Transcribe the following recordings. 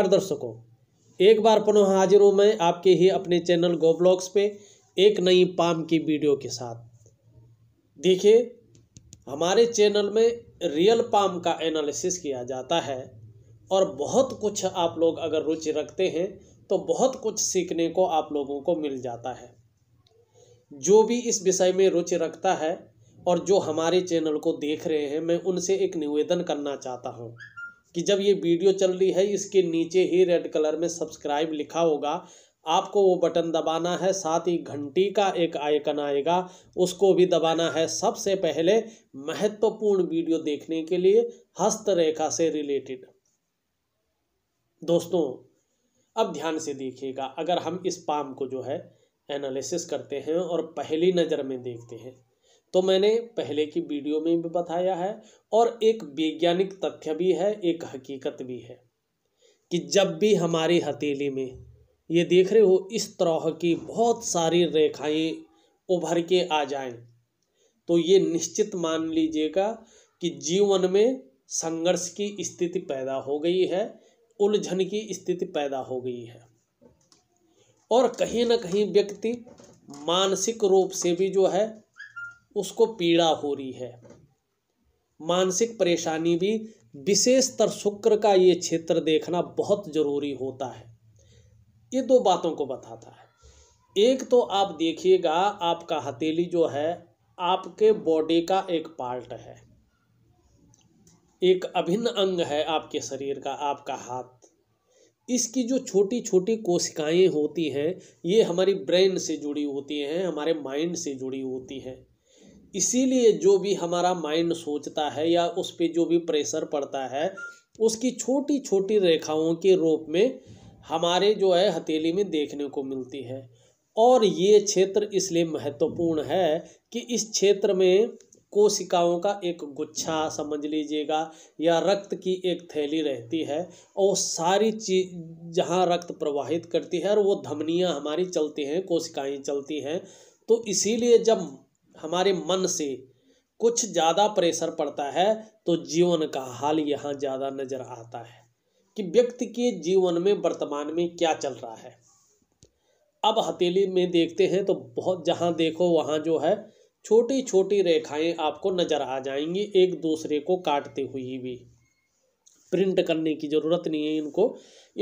नमस्कार दर्शकों एक बार पुनः हाजिर हूँ मैं आपके ही अपने चैनल गो ब्लॉग्स पे एक नई पाम की वीडियो के साथ देखिए हमारे चैनल में रियल पाम का एनालिसिस किया जाता है और बहुत कुछ आप लोग अगर रुचि रखते हैं तो बहुत कुछ सीखने को आप लोगों को मिल जाता है जो भी इस विषय में रुचि रखता है और जो हमारे चैनल को देख रहे हैं मैं उनसे एक निवेदन करना चाहता हूँ कि जब ये वीडियो चल रही है इसके नीचे ही रेड कलर में सब्सक्राइब लिखा होगा आपको वो बटन दबाना है साथ ही घंटी का एक आइकन आएगा उसको भी दबाना है सबसे पहले महत्वपूर्ण वीडियो देखने के लिए हस्तरेखा से रिलेटेड दोस्तों अब ध्यान से देखिएगा अगर हम इस पाम को जो है एनालिसिस करते हैं और पहली नज़र में देखते हैं तो मैंने पहले की वीडियो में भी बताया है और एक वैज्ञानिक तथ्य भी है एक हकीकत भी है कि जब भी हमारी हथेली में ये देख रहे हो इस तरह की बहुत सारी रेखाएं उभर के आ जाएं तो ये निश्चित मान लीजिएगा कि जीवन में संघर्ष की स्थिति पैदा हो गई है उलझन की स्थिति पैदा हो गई है और कहीं ना कहीं व्यक्ति मानसिक रूप से भी जो है उसको पीड़ा हो रही है मानसिक परेशानी भी विशेषतर शुक्र का ये क्षेत्र देखना बहुत ज़रूरी होता है ये दो बातों को बताता है एक तो आप देखिएगा आपका हथेली जो है आपके बॉडी का एक पार्ट है एक अभिन्न अंग है आपके शरीर का आपका हाथ इसकी जो छोटी छोटी कोशिकाएं होती हैं ये हमारी ब्रेन से जुड़ी होती हैं हमारे माइंड से जुड़ी होती हैं इसीलिए जो भी हमारा माइंड सोचता है या उस पर जो भी प्रेशर पड़ता है उसकी छोटी छोटी रेखाओं के रूप में हमारे जो है हथेली में देखने को मिलती है और ये क्षेत्र इसलिए महत्वपूर्ण है कि इस क्षेत्र में कोशिकाओं का एक गुच्छा समझ लीजिएगा या रक्त की एक थैली रहती है और सारी चीज जहाँ रक्त प्रवाहित करती है और वो धमनियाँ हमारी चलती हैं कोशिकाएँ चलती हैं तो इसीलिए जब हमारे मन से कुछ ज़्यादा प्रेशर पड़ता है तो जीवन का हाल यहाँ ज़्यादा नज़र आता है कि व्यक्ति के जीवन में वर्तमान में क्या चल रहा है अब हथेली में देखते हैं तो बहुत जहाँ देखो वहाँ जो है छोटी छोटी रेखाएं आपको नज़र आ जाएंगी एक दूसरे को काटते हुए भी प्रिंट करने की ज़रूरत नहीं है इनको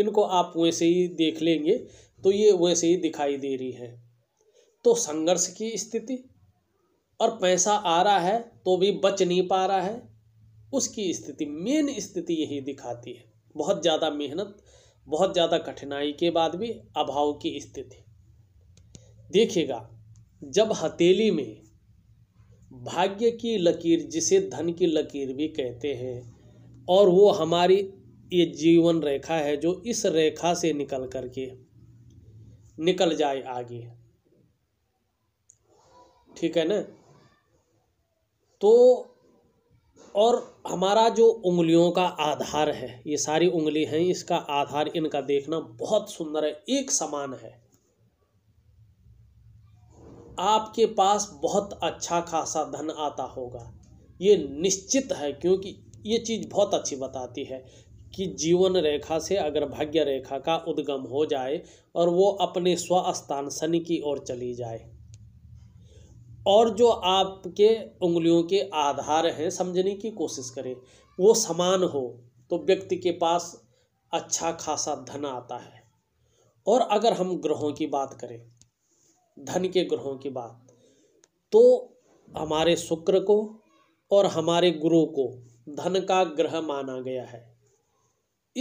इनको आप वैसे ही देख लेंगे तो ये वैसे ही दिखाई दे रही है तो संघर्ष की स्थिति और पैसा आ रहा है तो भी बच नहीं पा रहा है उसकी स्थिति मेन स्थिति यही दिखाती है बहुत ज़्यादा मेहनत बहुत ज़्यादा कठिनाई के बाद भी अभाव की स्थिति देखिएगा जब हथेली में भाग्य की लकीर जिसे धन की लकीर भी कहते हैं और वो हमारी ये जीवन रेखा है जो इस रेखा से निकल करके निकल जाए आगे ठीक है ना तो और हमारा जो उंगलियों का आधार है ये सारी उंगली हैं इसका आधार इनका देखना बहुत सुंदर है एक समान है आपके पास बहुत अच्छा खासा धन आता होगा ये निश्चित है क्योंकि ये चीज़ बहुत अच्छी बताती है कि जीवन रेखा से अगर भाग्य रेखा का उद्गम हो जाए और वो अपने स्वस्थान शनि की ओर चली जाए और जो आपके उंगलियों के आधार हैं समझने की कोशिश करें वो समान हो तो व्यक्ति के पास अच्छा खासा धन आता है और अगर हम ग्रहों की बात करें धन के ग्रहों की बात तो हमारे शुक्र को और हमारे गुरु को धन का ग्रह माना गया है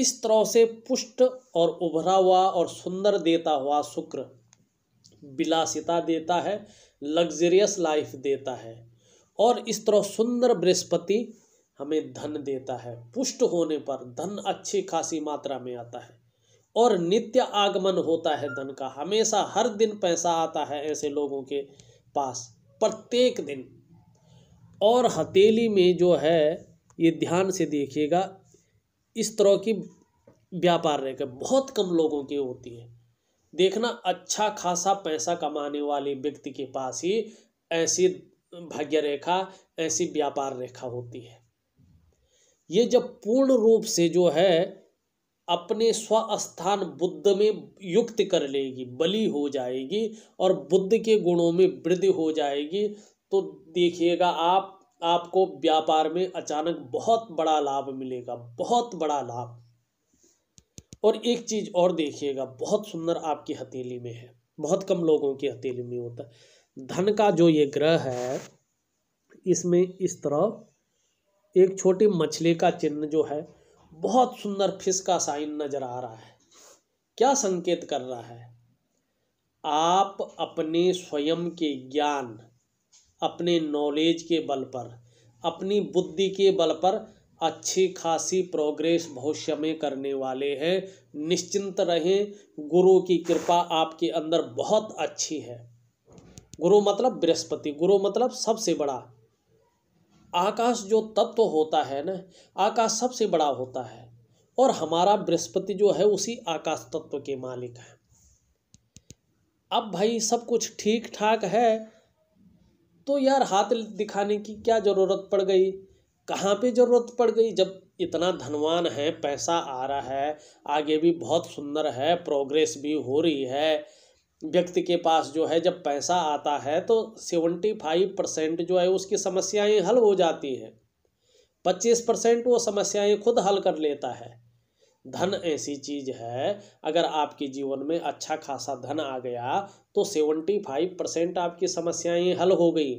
इस तरह से पुष्ट और उभरा हुआ और सुंदर देता हुआ शुक्र विलासिता देता है लग्जरियस लाइफ देता है और इस तरह सुंदर बृहस्पति हमें धन देता है पुष्ट होने पर धन अच्छी खासी मात्रा में आता है और नित्य आगमन होता है धन का हमेशा हर दिन पैसा आता है ऐसे लोगों के पास प्रत्येक दिन और हथेली में जो है ये ध्यान से देखिएगा इस तरह की व्यापार रेखा बहुत कम लोगों की होती है देखना अच्छा खासा पैसा कमाने वाले व्यक्ति के पास ही ऐसी भाग्य रेखा ऐसी व्यापार रेखा होती है ये जब पूर्ण रूप से जो है अपने स्वस्थान बुद्ध में युक्त कर लेगी बली हो जाएगी और बुद्ध के गुणों में वृद्धि हो जाएगी तो देखिएगा आप आपको व्यापार में अचानक बहुत बड़ा लाभ मिलेगा बहुत बड़ा लाभ और एक चीज़ और देखिएगा बहुत सुंदर आपकी हथेली में है बहुत कम लोगों की हथेली में होता है धन का जो ये ग्रह है इसमें इस तरह एक छोटी मछली का चिन्ह जो है बहुत सुंदर फिश का साइन नज़र आ रहा है क्या संकेत कर रहा है आप अपने स्वयं के ज्ञान अपने नॉलेज के बल पर अपनी बुद्धि के बल पर अच्छी खासी प्रोग्रेस भविष्य में करने वाले हैं निश्चिंत रहें गुरु की कृपा आपके अंदर बहुत अच्छी है गुरु मतलब बृहस्पति गुरु मतलब सबसे बड़ा आकाश जो तत्व होता है ना आकाश सबसे बड़ा होता है और हमारा बृहस्पति जो है उसी आकाश तत्व के मालिक है अब भाई सब कुछ ठीक ठाक है तो यार हाथ दिखाने की क्या ज़रूरत पड़ गई कहाँ पे ज़रूरत पड़ गई जब इतना धनवान है पैसा आ रहा है आगे भी बहुत सुंदर है प्रोग्रेस भी हो रही है व्यक्ति के पास जो है जब पैसा आता है तो सेवेंटी फाइव परसेंट जो है उसकी समस्याएं हल हो जाती हैं पच्चीस परसेंट वो समस्याएं खुद हल कर लेता है धन ऐसी चीज़ है अगर आपके जीवन में अच्छा खासा धन आ गया तो सेवेंटी फाइव परसेंट आपकी समस्याएं हल हो गई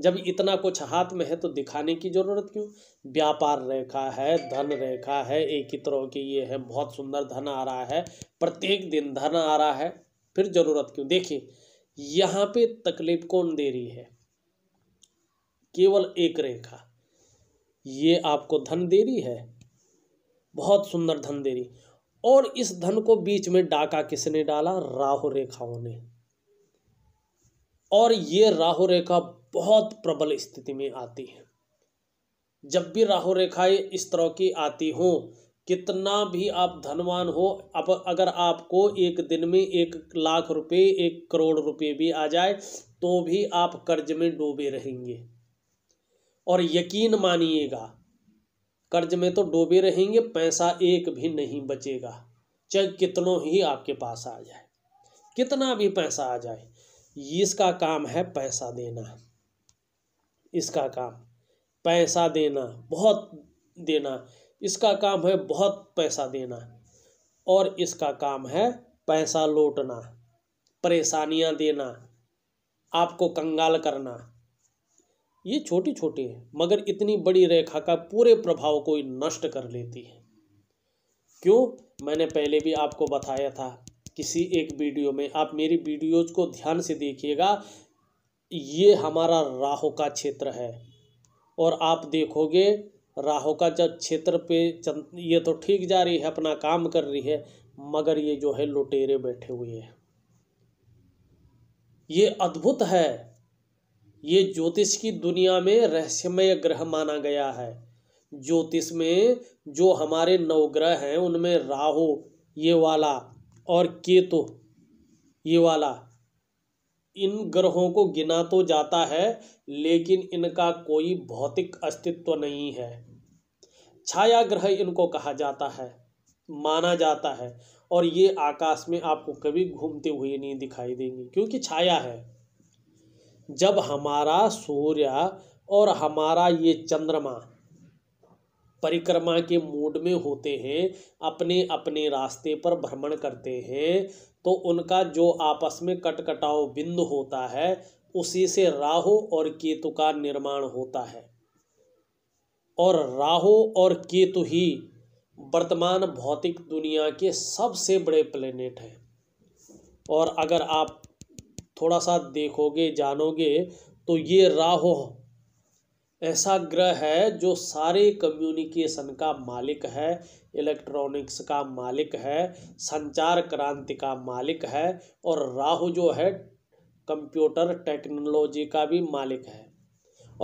जब इतना कुछ हाथ में है तो दिखाने की ज़रूरत क्यों व्यापार रेखा है धन रेखा है एक ही तरह की ये है बहुत सुंदर धन आ रहा है प्रत्येक दिन धन आ रहा है फिर ज़रूरत क्यों देखिए यहाँ पे तकलीफ कौन दे रही है केवल एक रेखा ये आपको धन दे रही है बहुत सुंदर धन दे रही और इस धन को बीच में डाका किसने डाला राहु रेखाओं ने और ये राहु रेखा बहुत प्रबल स्थिति में आती है जब भी राहु रेखाएं इस तरह की आती हो कितना भी आप धनवान हो अब अगर आपको एक दिन में एक लाख रुपए एक करोड़ रुपए भी आ जाए तो भी आप कर्ज में डूबे रहेंगे और यकीन मानिएगा कर्ज में तो डूबे रहेंगे पैसा एक भी नहीं बचेगा चाहे कितनों ही आपके पास आ जाए कितना भी पैसा आ जाए इसका काम है पैसा देना है इसका काम पैसा देना बहुत देना इसका काम है बहुत पैसा देना और इसका काम है पैसा लौटना परेशानियां देना आपको कंगाल करना ये छोटी छोटी है मगर इतनी बड़ी रेखा का पूरे प्रभाव को नष्ट कर लेती है क्यों मैंने पहले भी आपको बताया था किसी एक वीडियो में आप मेरी वीडियोज को ध्यान से देखिएगा ये हमारा राहु का क्षेत्र है और आप देखोगे राहु का जब क्षेत्र पे ये तो ठीक जा रही है अपना काम कर रही है मगर ये जो है लुटेरे बैठे हुए हैं ये अद्भुत है ये ज्योतिष की दुनिया में रहस्यमय ग्रह माना गया है ज्योतिष में जो हमारे नवग्रह हैं उनमें राहु ये वाला और केतु ये वाला इन ग्रहों को गिना तो जाता है लेकिन इनका कोई भौतिक अस्तित्व नहीं है छाया ग्रह इनको कहा जाता है माना जाता है और ये आकाश में आपको कभी घूमते हुए नहीं दिखाई देंगे क्योंकि छाया है जब हमारा सूर्य और हमारा ये चंद्रमा परिक्रमा के मूड में होते हैं अपने अपने रास्ते पर भ्रमण करते हैं तो उनका जो आपस में कटकटाव बिंदु होता है उसी से राहु और केतु का निर्माण होता है और राहु और केतु ही वर्तमान भौतिक दुनिया के सबसे बड़े प्लेनेट हैं और अगर आप थोड़ा सा देखोगे जानोगे तो ये राहु ऐसा ग्रह है जो सारे कम्युनिकेशन का मालिक है इलेक्ट्रॉनिक्स का मालिक है संचार क्रांति का मालिक है और राहु जो है कंप्यूटर टेक्नोलॉजी का भी मालिक है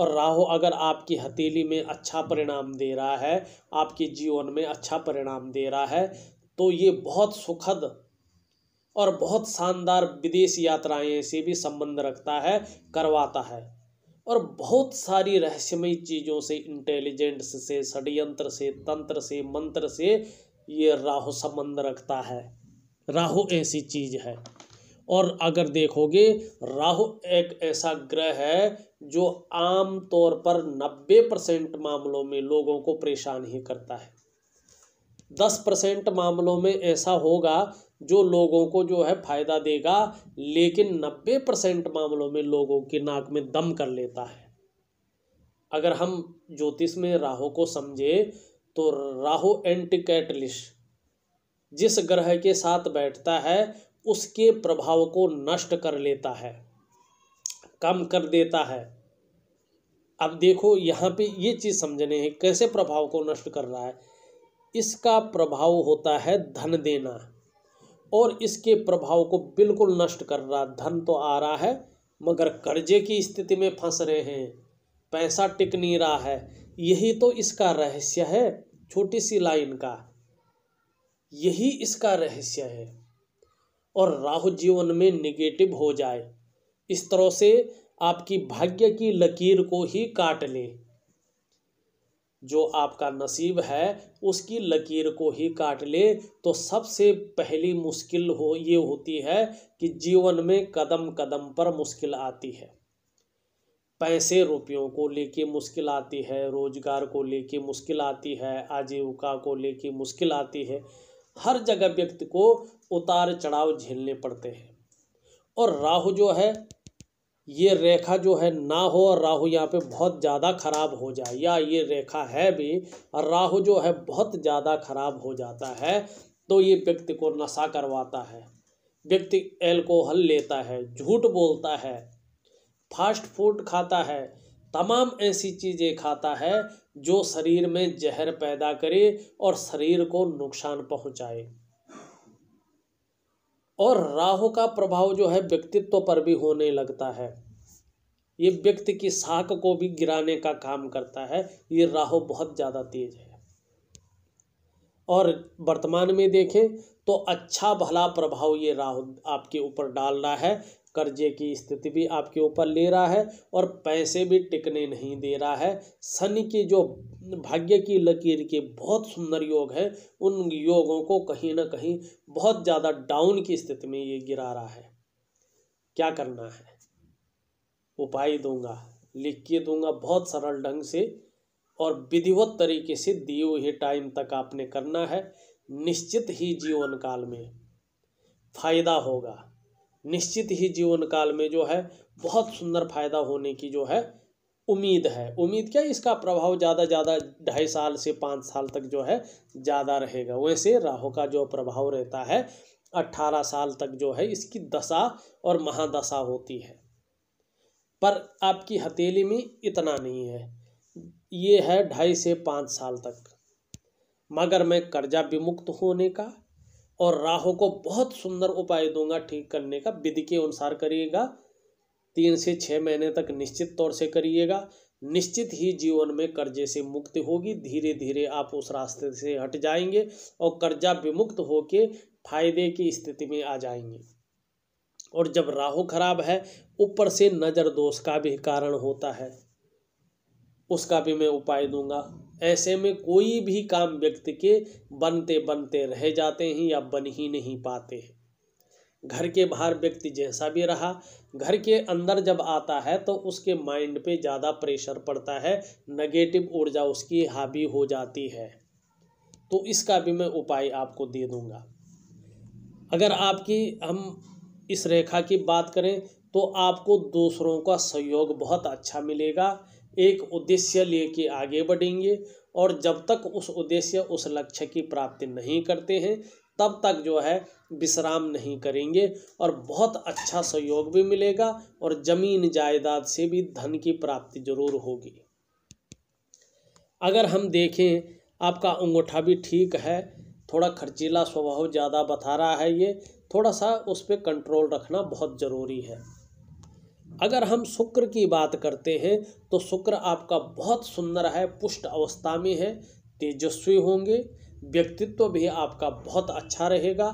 और राहु अगर आपकी हथेली में अच्छा परिणाम दे रहा है आपके जीवन में अच्छा परिणाम दे रहा है तो ये बहुत सुखद और बहुत शानदार विदेश यात्राएं से भी संबंध रखता है करवाता है और बहुत सारी रहस्यमय चीज़ों से इंटेलिजेंस से षडयंत्र से तंत्र से मंत्र से ये राहु संबंध रखता है राहु ऐसी चीज़ है और अगर देखोगे राहु एक ऐसा ग्रह है जो आम तौर पर 90 परसेंट मामलों में लोगों को परेशान ही करता है दस परसेंट मामलों में ऐसा होगा जो लोगों को जो है फायदा देगा लेकिन नब्बे परसेंट मामलों में लोगों की नाक में दम कर लेता है अगर हम ज्योतिष में राहु को समझे तो राहु एंटी कैटलिश जिस ग्रह के साथ बैठता है उसके प्रभाव को नष्ट कर लेता है कम कर देता है अब देखो यहाँ पे ये चीज़ समझने हैं कैसे प्रभाव को नष्ट कर रहा है इसका प्रभाव होता है धन देना और इसके प्रभाव को बिल्कुल नष्ट कर रहा धन तो आ रहा है मगर कर्जे की स्थिति में फंस रहे हैं पैसा टिक नहीं रहा है यही तो इसका रहस्य है छोटी सी लाइन का यही इसका रहस्य है और राहु जीवन में निगेटिव हो जाए इस तरह से आपकी भाग्य की लकीर को ही काट लें जो आपका नसीब है उसकी लकीर को ही काट ले तो सबसे पहली मुश्किल हो ये होती है कि जीवन में कदम कदम पर मुश्किल आती है पैसे रुपयों को लेके मुश्किल आती है रोजगार को लेके मुश्किल आती है आजीविका को लेके मुश्किल आती है हर जगह व्यक्ति को उतार चढ़ाव झेलने पड़ते हैं और राहु जो है ये रेखा जो है ना हो और राहु यहाँ पे बहुत ज़्यादा ख़राब हो जाए या ये रेखा है भी और राहु जो है बहुत ज़्यादा ख़राब हो जाता है तो ये व्यक्ति को नशा करवाता है व्यक्ति एल्कोहल लेता है झूठ बोलता है फास्ट फूड खाता है तमाम ऐसी चीज़ें खाता है जो शरीर में जहर पैदा करे और शरीर को नुकसान पहुँचाए और राहु का प्रभाव जो है व्यक्तित्व पर भी होने लगता है ये व्यक्ति की साख को भी गिराने का काम करता है ये राहु बहुत ज़्यादा तेज है और वर्तमान में देखें तो अच्छा भला प्रभाव ये राहु आपके ऊपर डाल रहा है कर्जे की स्थिति भी आपके ऊपर ले रहा है और पैसे भी टिकने नहीं दे रहा है शनि की जो भाग्य की लकीर के बहुत सुंदर योग हैं उन योगों को कहीं ना कहीं बहुत ज़्यादा डाउन की स्थिति में ये गिरा रहा है क्या करना है उपाय दूंगा लिख के दूंगा बहुत सरल ढंग से और विधिवत तरीके से दिए हुए टाइम तक आपने करना है निश्चित ही जीवन काल में फायदा होगा निश्चित ही जीवन काल में जो है बहुत सुंदर फायदा होने की जो है उम्मीद है उम्मीद क्या इसका प्रभाव ज़्यादा ज़्यादा ढाई साल से पाँच साल तक जो है ज़्यादा रहेगा वैसे राहु का जो प्रभाव रहता है अट्ठारह साल तक जो है इसकी दशा और महादशा होती है पर आपकी हथेली में इतना नहीं है ये है ढाई से पाँच साल तक मगर मैं कर्जा विमुक्त होने का और राहों को बहुत सुंदर उपाय दूंगा ठीक करने का विधि के अनुसार करिएगा तीन से छः महीने तक निश्चित तौर से करिएगा निश्चित ही जीवन में कर्जे से मुक्ति होगी धीरे धीरे आप उस रास्ते से हट जाएंगे और कर्जा विमुक्त होके फायदे की स्थिति में आ जाएंगे और जब राहु खराब है ऊपर से नज़र दोष का भी कारण होता है उसका भी मैं उपाय दूंगा ऐसे में कोई भी काम व्यक्ति के बनते बनते रह जाते हैं या बन ही नहीं पाते हैं घर के बाहर व्यक्ति जैसा भी रहा घर के अंदर जब आता है तो उसके माइंड पे ज़्यादा प्रेशर पड़ता है नेगेटिव ऊर्जा उसकी हावी हो जाती है तो इसका भी मैं उपाय आपको दे दूँगा अगर आपकी हम इस रेखा की बात करें तो आपको दूसरों का सहयोग बहुत अच्छा मिलेगा एक उद्देश्य लेके आगे बढ़ेंगे और जब तक उस उद्देश्य उस लक्ष्य की प्राप्ति नहीं करते हैं तब तक जो है विश्राम नहीं करेंगे और बहुत अच्छा सहयोग भी मिलेगा और ज़मीन जायदाद से भी धन की प्राप्ति जरूर होगी अगर हम देखें आपका अंगूठा भी ठीक है थोड़ा खर्चीला स्वभाव ज़्यादा बता रहा है ये थोड़ा सा उस पर कंट्रोल रखना बहुत ज़रूरी है अगर हम शुक्र की बात करते हैं तो शुक्र आपका बहुत सुंदर है पुष्ट अवस्था में है तेजस्वी होंगे व्यक्तित्व भी आपका बहुत अच्छा रहेगा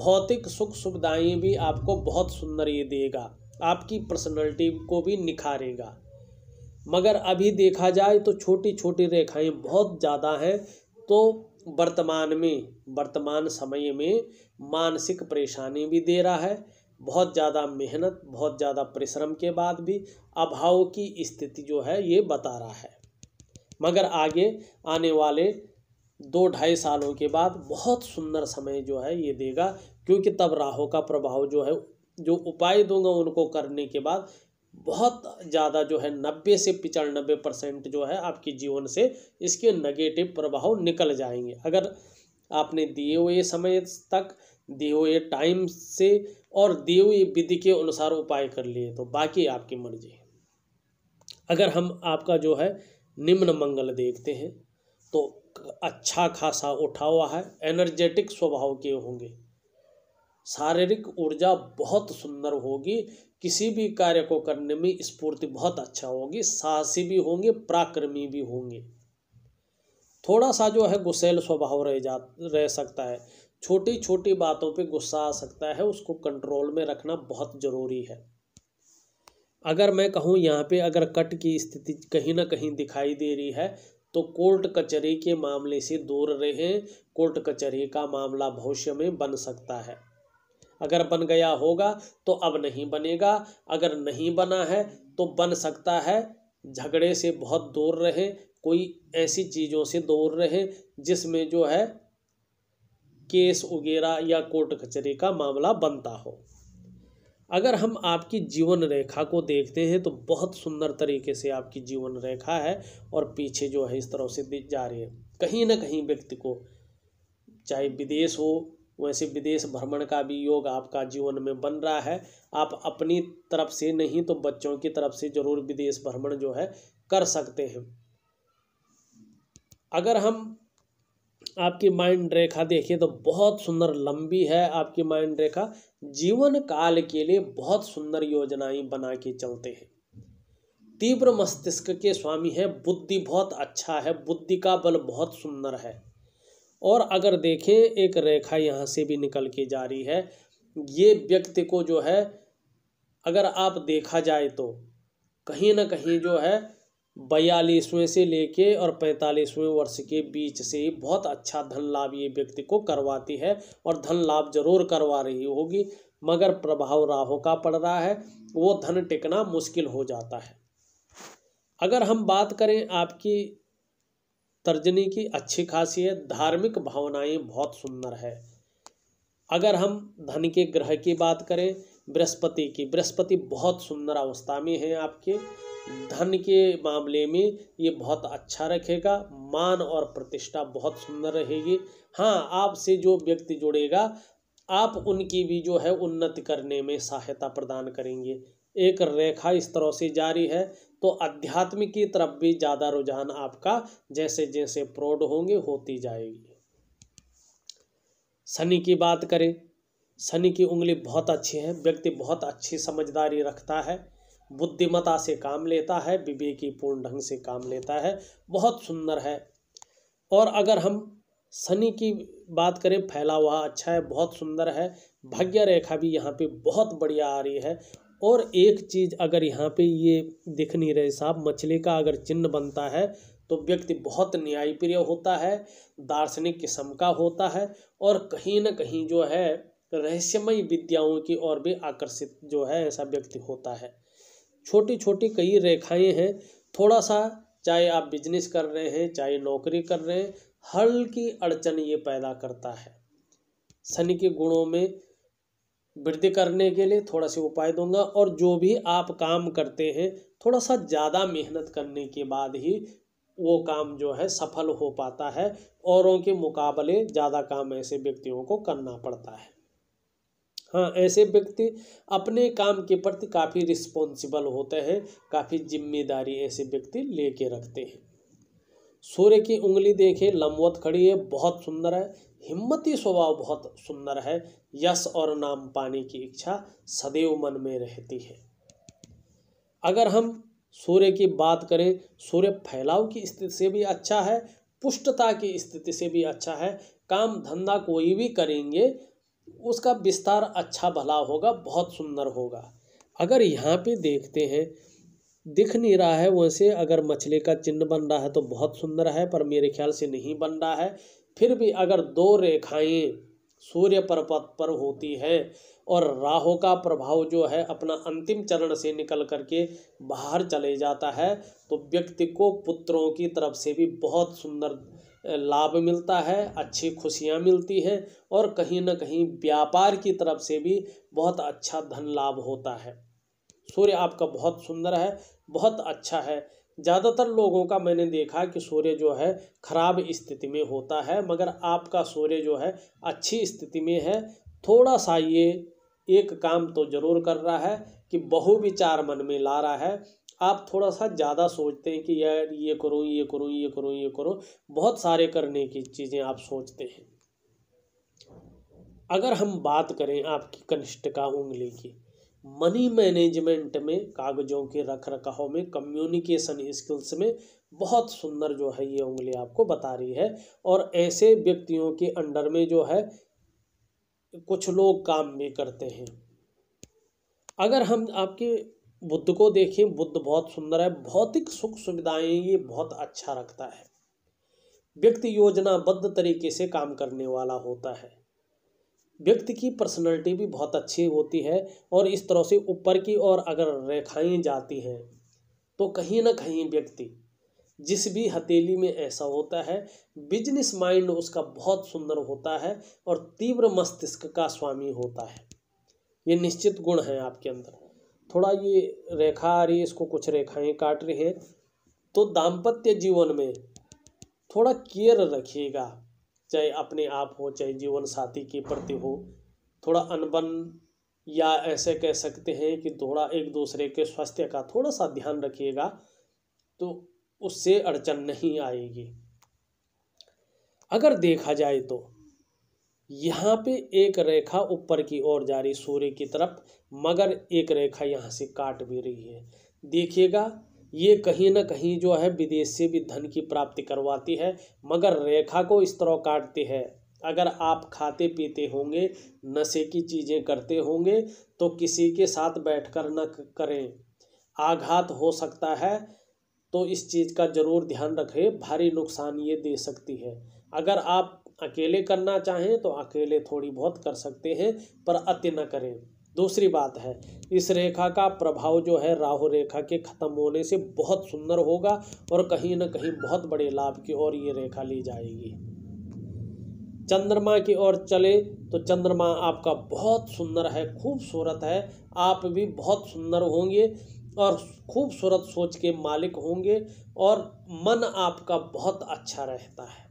भौतिक सुख सुविधाएँ भी आपको बहुत सुंदर ये देगा आपकी पर्सनैलिटी को भी निखारेगा मगर अभी देखा जाए तो छोटी छोटी रेखाएं बहुत ज़्यादा हैं तो वर्तमान में वर्तमान समय में मानसिक परेशानी भी दे रहा है बहुत ज़्यादा मेहनत बहुत ज़्यादा परिश्रम के बाद भी अभाव की स्थिति जो है ये बता रहा है मगर आगे आने वाले दो ढाई सालों के बाद बहुत सुंदर समय जो है ये देगा क्योंकि तब राहों का प्रभाव जो है जो उपाय दूंगा उनको करने के बाद बहुत ज़्यादा जो है नब्बे से पिचानबे परसेंट जो है आपके जीवन से इसके नेगेटिव प्रभाव निकल जाएंगे अगर आपने दिए हुए समय तक दिए हुए टाइम से और दी हुई विधि के अनुसार उपाय कर लिए तो बाकी आपकी मर्जी अगर हम आपका जो है निम्न मंगल देखते हैं तो अच्छा खासा उठा हुआ है एनर्जेटिक स्वभाव के होंगे शारीरिक ऊर्जा बहुत सुंदर होगी किसी भी कार्य को करने में स्फूर्ति बहुत अच्छा होगी साहसी भी होंगे पराक्रमी भी होंगे थोड़ा सा जो है गुस्सेल स्वभाव रह जा रह सकता है छोटी छोटी बातों पे गुस्सा आ सकता है उसको कंट्रोल में रखना बहुत ज़रूरी है अगर मैं कहूँ यहाँ पे अगर कट की स्थिति कहीं ना कहीं दिखाई दे रही है तो कोर्ट कचहरी के मामले से दूर रहें कोर्ट कचहरी का मामला भविष्य में बन सकता है अगर बन गया होगा तो अब नहीं बनेगा अगर नहीं बना है तो बन सकता है झगड़े से बहुत दूर रहें कोई ऐसी चीज़ों से दूर रहें जिसमें जो है केस वगैरह या कोर्ट कचहरी का मामला बनता हो अगर हम आपकी जीवन रेखा को देखते हैं तो बहुत सुंदर तरीके से आपकी जीवन रेखा है और पीछे जो है इस तरह से जा रही है कहीं ना कहीं व्यक्ति को चाहे विदेश हो वैसे विदेश भ्रमण का भी योग आपका जीवन में बन रहा है आप अपनी तरफ से नहीं तो बच्चों की तरफ से ज़रूर विदेश भ्रमण जो है कर सकते हैं अगर हम आपकी माइंड रेखा देखिए तो बहुत सुंदर लंबी है आपकी माइंड रेखा जीवन काल के लिए बहुत सुंदर योजनाएं बना के चलते हैं तीव्र मस्तिष्क के स्वामी है बुद्धि बहुत अच्छा है बुद्धि का बल बहुत सुंदर है और अगर देखें एक रेखा यहाँ से भी निकल के जा रही है ये व्यक्ति को जो है अगर आप देखा जाए तो कहीं ना कहीं जो है बयालीसवें से लेके और पैंतालीसवें वर्ष के बीच से बहुत अच्छा धन लाभ ये व्यक्ति को करवाती है और धन लाभ जरूर करवा रही होगी मगर प्रभाव राहों का पड़ रहा है वो धन टिकना मुश्किल हो जाता है अगर हम बात करें आपकी तर्जनी की अच्छी खासियत धार्मिक भावनाएं बहुत सुंदर है अगर हम धन के ग्रह की बात करें बृहस्पति की बृहस्पति बहुत सुंदर अवस्था में है आपके धन के मामले में ये बहुत अच्छा रखेगा मान और प्रतिष्ठा बहुत सुंदर रहेगी हाँ आपसे जो व्यक्ति जुड़ेगा आप उनकी भी जो है उन्नति करने में सहायता प्रदान करेंगे एक रेखा इस तरह से जारी है तो अध्यात्म की तरफ भी ज़्यादा रुझान आपका जैसे जैसे प्रौढ़ होंगे होती जाएगी शनि की बात करें शनि की उंगली बहुत अच्छी है व्यक्ति बहुत अच्छी समझदारी रखता है बुद्धिमता से काम लेता है विवेकी पूर्ण ढंग से काम लेता है बहुत सुंदर है और अगर हम शनि की बात करें फैला हुआ अच्छा है बहुत सुंदर है भाग्य रेखा भी यहाँ पे बहुत बढ़िया आ रही है और एक चीज़ अगर यहाँ पे ये दिख नहीं रहे साहब मछली का अगर चिन्ह बनता है तो व्यक्ति बहुत न्यायप्रिय होता है दार्शनिक किस्म का होता है और कहीं ना कहीं जो है रहस्यमय विद्याओं की ओर भी आकर्षित जो है ऐसा व्यक्ति होता है छोटी छोटी कई रेखाएं हैं थोड़ा सा चाहे आप बिजनेस कर रहे हैं चाहे नौकरी कर रहे हैं हल्की अड़चन ये पैदा करता है शनि के गुणों में वृद्धि करने के लिए थोड़ा सा उपाय दूंगा और जो भी आप काम करते हैं थोड़ा सा ज़्यादा मेहनत करने के बाद ही वो काम जो है सफल हो पाता है औरों के मुकाबले ज़्यादा काम ऐसे व्यक्तियों को करना पड़ता है हाँ ऐसे व्यक्ति अपने काम के प्रति काफ़ी रिस्पॉन्सिबल होते हैं काफ़ी जिम्मेदारी ऐसे व्यक्ति लेके रखते हैं सूर्य की उंगली देखें लंबवत खड़ी है बहुत सुंदर है हिम्मती स्वभाव बहुत सुंदर है यश और नाम पाने की इच्छा सदैव मन में रहती है अगर हम सूर्य की बात करें सूर्य फैलाव की स्थिति से भी अच्छा है पुष्टता की स्थिति से भी अच्छा है काम धंधा कोई भी करेंगे उसका विस्तार अच्छा भला होगा बहुत सुंदर होगा अगर यहाँ पे देखते हैं दिख नहीं रहा है वैसे अगर मछली का चिन्ह बन रहा है तो बहुत सुंदर है पर मेरे ख्याल से नहीं बन रहा है फिर भी अगर दो रेखाएं सूर्य पर्वत पर होती है और राहु का प्रभाव जो है अपना अंतिम चरण से निकल करके बाहर चले जाता है तो व्यक्ति को पुत्रों की तरफ से भी बहुत सुंदर लाभ मिलता है अच्छी खुशियाँ मिलती हैं और कहीं ना कहीं व्यापार की तरफ से भी बहुत अच्छा धन लाभ होता है सूर्य आपका बहुत सुंदर है बहुत अच्छा है ज़्यादातर लोगों का मैंने देखा कि सूर्य जो है खराब स्थिति में होता है मगर आपका सूर्य जो है अच्छी स्थिति में है थोड़ा सा ये एक काम तो जरूर कर रहा है कि बहु विचार मन में ला रहा है आप थोड़ा सा ज़्यादा सोचते हैं कि यार ये करो ये करो ये करो ये करो बहुत सारे करने की चीज़ें आप सोचते हैं अगर हम बात करें आपकी कनिष्ठ का उंगली की मनी मैनेजमेंट में कागजों के रख रखाव में कम्युनिकेशन स्किल्स में बहुत सुंदर जो है ये उंगली आपको बता रही है और ऐसे व्यक्तियों के अंडर में जो है कुछ लोग काम भी करते हैं अगर हम आपके बुद्ध को देखें बुद्ध बहुत सुंदर है भौतिक सुख सुविधाएं ये बहुत अच्छा रखता है व्यक्ति योजनाबद्ध तरीके से काम करने वाला होता है व्यक्ति की पर्सनैलिटी भी बहुत अच्छी होती है और इस तरह से ऊपर की ओर अगर रेखाएं जाती हैं तो कहीं ना कहीं व्यक्ति जिस भी हथेली में ऐसा होता है बिजनेस माइंड उसका बहुत सुंदर होता है और तीव्र मस्तिष्क का स्वामी होता है ये निश्चित गुण है आपके अंदर थोड़ा ये रेखा आ रही है इसको कुछ रेखाएं काट रही है तो दाम्पत्य जीवन में थोड़ा केयर रखिएगा चाहे अपने आप हो चाहे जीवन साथी के प्रति हो थोड़ा अनबन या ऐसे कह सकते हैं कि थोड़ा एक दूसरे के स्वास्थ्य का थोड़ा सा ध्यान रखिएगा तो उससे अड़चन नहीं आएगी अगर देखा जाए तो यहाँ पे एक रेखा ऊपर की ओर जा रही सूर्य की तरफ मगर एक रेखा यहाँ से काट भी रही है देखिएगा ये कहीं ना कहीं जो है विदेश से भी धन की प्राप्ति करवाती है मगर रेखा को इस तरह काटती है अगर आप खाते पीते होंगे नशे की चीज़ें करते होंगे तो किसी के साथ बैठकर न करें आघात हो सकता है तो इस चीज़ का ज़रूर ध्यान रखें भारी नुकसान ये दे सकती है अगर आप अकेले करना चाहें तो अकेले थोड़ी बहुत कर सकते हैं पर अति न करें दूसरी बात है इस रेखा का प्रभाव जो है राहु रेखा के ख़त्म होने से बहुत सुंदर होगा और कहीं ना कहीं बहुत बड़े लाभ की ओर ये रेखा ली जाएगी चंद्रमा की ओर चले तो चंद्रमा आपका बहुत सुंदर है खूबसूरत है आप भी बहुत सुंदर होंगे और खूबसूरत सोच के मालिक होंगे और मन आपका बहुत अच्छा रहता है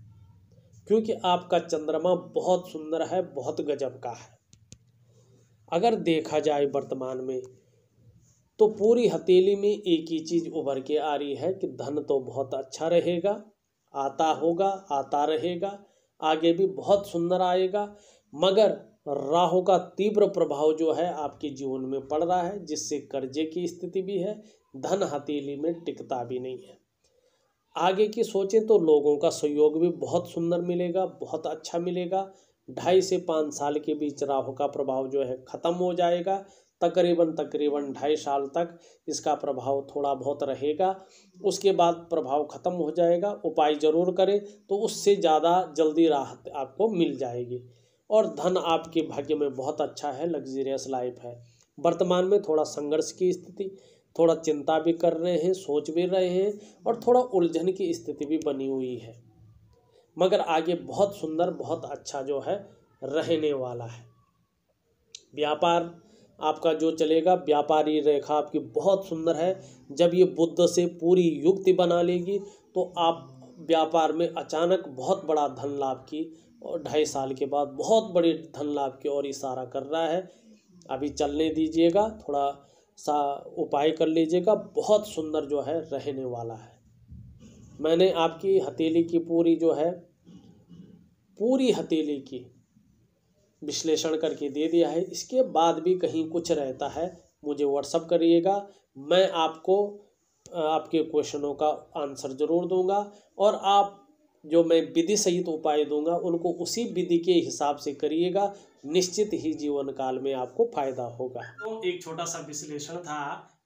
क्योंकि आपका चंद्रमा बहुत सुंदर है बहुत गजब का है अगर देखा जाए वर्तमान में तो पूरी हथेली में एक ही चीज़ उभर के आ रही है कि धन तो बहुत अच्छा रहेगा आता होगा आता रहेगा आगे भी बहुत सुंदर आएगा मगर राहु का तीव्र प्रभाव जो है आपके जीवन में पड़ रहा है जिससे कर्जे की स्थिति भी है धन हथेली में टिकता भी नहीं है आगे की सोचें तो लोगों का सहयोग भी बहुत सुंदर मिलेगा बहुत अच्छा मिलेगा ढाई से पाँच साल के बीच राहु का प्रभाव जो है ख़त्म हो जाएगा तकरीबन तकरीबन ढाई साल तक इसका प्रभाव थोड़ा बहुत रहेगा उसके बाद प्रभाव ख़त्म हो जाएगा उपाय ज़रूर करें तो उससे ज़्यादा जल्दी राहत आपको मिल जाएगी और धन आपके भाग्य में बहुत अच्छा है लग्जरियस लाइफ है वर्तमान में थोड़ा संघर्ष की स्थिति थोड़ा चिंता भी कर रहे हैं सोच भी रहे हैं और थोड़ा उलझन की स्थिति भी बनी हुई है मगर आगे बहुत सुंदर बहुत अच्छा जो है रहने वाला है व्यापार आपका जो चलेगा व्यापारी रेखा आपकी बहुत सुंदर है जब ये बुद्ध से पूरी युक्ति बना लेगी तो आप व्यापार में अचानक बहुत बड़ा धन लाभ की और ढाई साल के बाद बहुत बड़े धन लाभ की ओर इशारा कर रहा है अभी चलने दीजिएगा थोड़ा सा उपाय कर लीजिएगा बहुत सुंदर जो है रहने वाला है मैंने आपकी हथेली की पूरी जो है पूरी हथेली की विश्लेषण करके दे दिया है इसके बाद भी कहीं कुछ रहता है मुझे व्हाट्सअप करिएगा मैं आपको आपके क्वेश्चनों का आंसर ज़रूर दूंगा और आप जो मैं विधि सहित उपाय दूंगा उनको उसी विधि के हिसाब से करिएगा निश्चित ही जीवन काल में आपको फायदा होगा तो एक छोटा सा विश्लेषण था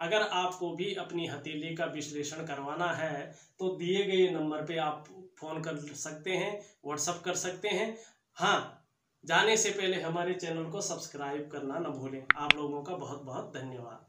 अगर आपको भी अपनी हथेली का विश्लेषण करवाना है तो दिए गए नंबर पे आप फोन कर सकते हैं व्हाट्सअप कर सकते हैं हाँ जाने से पहले हमारे चैनल को सब्सक्राइब करना न भूलें आप लोगों का बहुत बहुत धन्यवाद